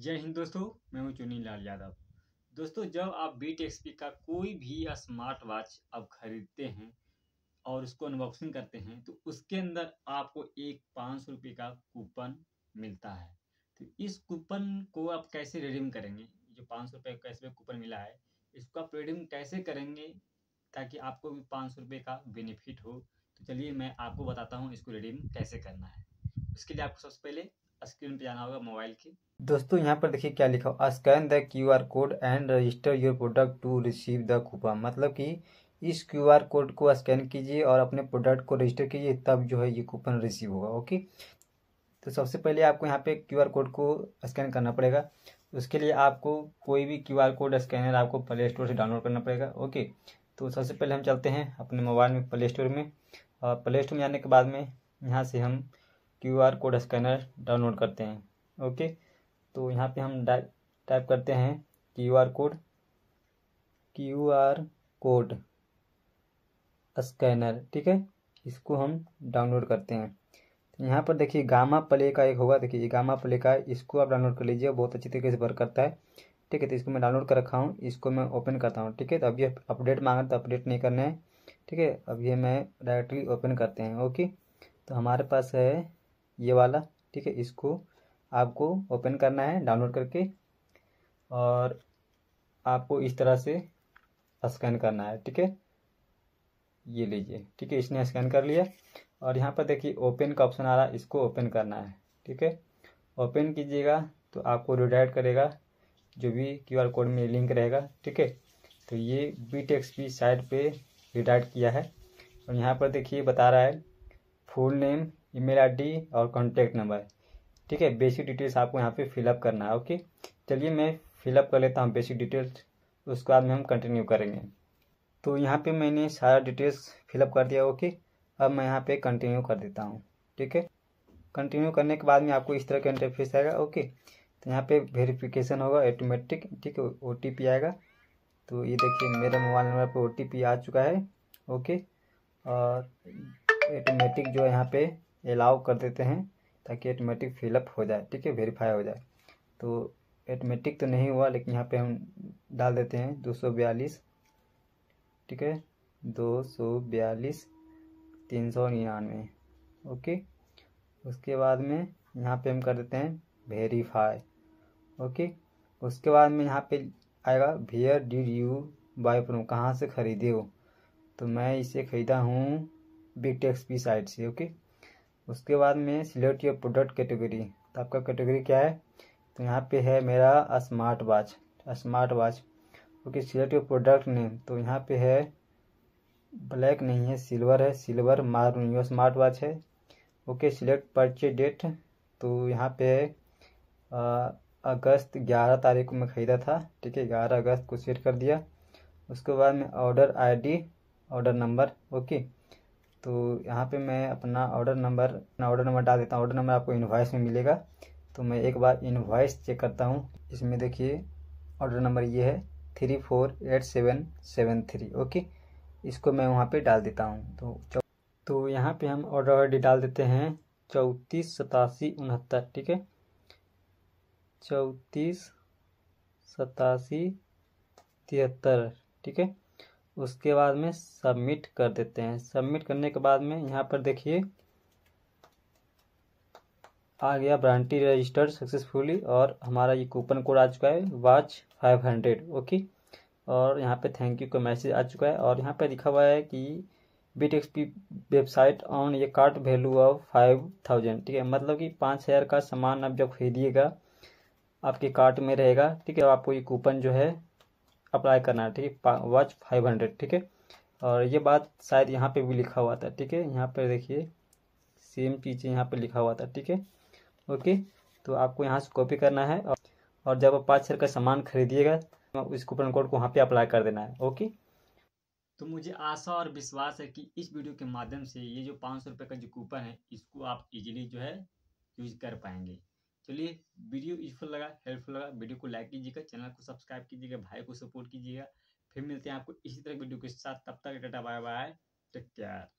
जय हिंद दोस्तों मैं हूं चुनी लाल यादव दोस्तों जब आप बी टेक्सपी का कोई भी स्मार्ट वॉच आप खरीदते हैं और उसको अनबॉक्सिंग करते हैं तो उसके अंदर आपको एक पाँच सौ रुपये का कूपन मिलता है तो इस कूपन को आप कैसे रिडीम करेंगे जो पाँच सौ रुपये कैसे कूपन मिला है इसको आप रिडीम कैसे करेंगे ताकि आपको भी पाँच सौ रुपये का बेनिफिट हो तो चलिए मैं आपको बताता हूँ इसको रिडीम कैसे करना है उसके लिए आपको सबसे पहले स्क्रीन पर जाना होगा मोबाइल के दोस्तों यहाँ पर देखिए क्या लिखा हुआ scan the Q R code and register your product to receive the coupon मतलब कि इस क्यू आर कोड को स्कैन कीजिए और अपने प्रोडक्ट को रजिस्टर कीजिए तब जो है ये कूपन रिसीव होगा ओके तो सबसे पहले आपको यहाँ पे क्यू आर कोड को स्कैन करना पड़ेगा उसके लिए आपको कोई भी क्यू आर कोड स्कैनर आपको प्ले स्टोर से डाउनलोड करना पड़ेगा ओके तो सबसे पहले हम चलते हैं अपने मोबाइल में प्ले स्टोर में और प्ले स्टोर में जाने के बाद में यहाँ से हम Q R code scanner download करते हैं ओके तो यहाँ पे हम टाइप करते हैं Q R code Q R code scanner ठीक है इसको हम डाउनलोड करते हैं तो यहाँ पर देखिए गामा प्ले का एक होगा देखिए गामा प्ले का इसको आप डाउनलोड कर लीजिए बहुत अच्छी तरीके से वर्क करता है ठीक है तो इसको मैं डाउनलोड कर रखा हूँ इसको मैं ओपन करता हूँ ठीक है तो अभी अपडेट मांग तो अपडेट नहीं करना है ठीक है अब ये मैं डायरेक्टली ओपन करते हैं ओके तो हमारे पास है ये वाला ठीक है इसको आपको ओपन करना है डाउनलोड करके और आपको इस तरह से स्कैन करना है ठीक है ये लीजिए ठीक है इसने स्कैन कर लिया और यहाँ पर देखिए ओपन का ऑप्शन आ रहा है इसको ओपन करना है ठीक है ओपन कीजिएगा तो आपको रिडायरेक्ट करेगा जो भी क्यूआर कोड में लिंक रहेगा ठीक है तो ये बी टेक्स की साइट पर रिडायरेक्ट किया है और यहाँ पर देखिए बता रहा है फुल नेम ईमेल आईडी और कॉन्टैक्ट नंबर ठीक है बेसिक डिटेल्स आपको यहाँ पे फिलअप करना है ओके चलिए मैं फिलअप कर लेता हूँ बेसिक डिटेल्स उसके बाद में हम कंटिन्यू करेंगे तो यहाँ पे मैंने सारा डिटेल्स फिलअप कर दिया ओके अब मैं यहाँ पे कंटिन्यू कर देता हूँ ठीक है कंटिन्यू करने के बाद में आपको इस तरह का इंटरफेस आएगा ओके तो यहाँ पे वेरिफिकेशन होगा ऑटोमेटिक ठीक है ओ आएगा तो ये देखिए मेरे मोबाइल नंबर पर ओ आ चुका है ओके और ऑटोमेटिक जो यहाँ पे अलाउ कर देते हैं ताकि ऑटोमेटिक फिलअप हो जाए ठीक है वेरीफाई हो जाए तो ऑटोमेटिक तो नहीं हुआ लेकिन यहाँ पे हम डाल देते हैं दो सौ बयालीस ठीक है दो सौ बयालीस तीन सौ निन्यानवे ओके उसके बाद में यहाँ पे हम कर देते हैं वेरीफाई ओके उसके बाद में यहाँ पे आएगा where did you buy from कहाँ से ख़रीदे हो तो मैं इसे ख़रीदा हूँ बिग टेक्स की साइट से ओके उसके बाद में सिलेक्ट योर प्रोडक्ट कैटेगरी तो आपका कैटेगरी क्या है तो यहाँ पे है मेरा smart watch smart watch okay select your product name तो यहाँ पे है ब्लैक नहीं है सिल्वर है सिल्वर मारून यो स्मार्ट वॉच है ओके सिलेक्ट पर्चे डेट तो यहाँ पे है अगस्त ग्यारह तारीख को मैं ख़रीदा था ठीक है ग्यारह अगस्त को सेट कर दिया उसके बाद में order ID order number okay तो यहाँ पे मैं अपना ऑर्डर नंबर अपना ऑर्डर नंबर डाल देता हूँ ऑर्डर नंबर आपको इन्वाइस में मिलेगा तो मैं एक बार इन्वाइस चेक करता हूँ इसमें देखिए ऑर्डर नंबर ये है three four eight seven seven three okay इसको मैं वहाँ पे डाल देता हूँ तो तो यहाँ पे हम ऑर्डर आई डाल देते हैं चौंतीस सतासी उनहत्तर ठीक है चौंतीस सतासी तिहत्तर ठीक है उसके बाद में सबमिट कर देते हैं सबमिट करने के बाद में यहाँ पर देखिए आ गया ब्रांटी रजिस्टर्ड सक्सेसफुली और हमारा ये कूपन कोड आ चुका है वाच फाइव हंड्रेड ओके और यहाँ पे थैंक यू का मैसेज आ चुका है और यहाँ पे लिखा हुआ है कि बीट एक्सपी वेबसाइट ऑन ये cart value of five thousand ठीक है मतलब कि पाँच हज़ार का सामान आप जब खरीदिएगा आपके कार्ट में रहेगा ठीक है तो आपको ये कूपन जो है अप्लाई करना है ठीक है वॉच फाइव हंड्रेड ठीक है और ये बात शायद यहाँ पे भी लिखा हुआ था ठीक है यहाँ पे देखिए सेम चीज़ यहाँ पे लिखा हुआ था ठीक है ओके तो आपको यहाँ से कॉपी करना है और, और जब आप पाँच हज़ार का सामान खरीदिएगा तो उस कूपन कोड को वहाँ पे अप्लाई कर देना है ओके तो मुझे आशा और विश्वास है कि इस वीडियो के माध्यम से ये जो पाँच सौ रुपये का जो कूपन है इसको आप इजीली जो है यूज कर पाएंगे चलिए वीडियो यूजफुल लगा हेल्पफुल लगा वीडियो को लाइक कीजिएगा चैनल को सब्सक्राइब कीजिएगा भाई को सपोर्ट कीजिएगा फिर मिलते हैं आपको इसी तरह वीडियो के साथ तब तक डाटा बाय बाय टेक केयर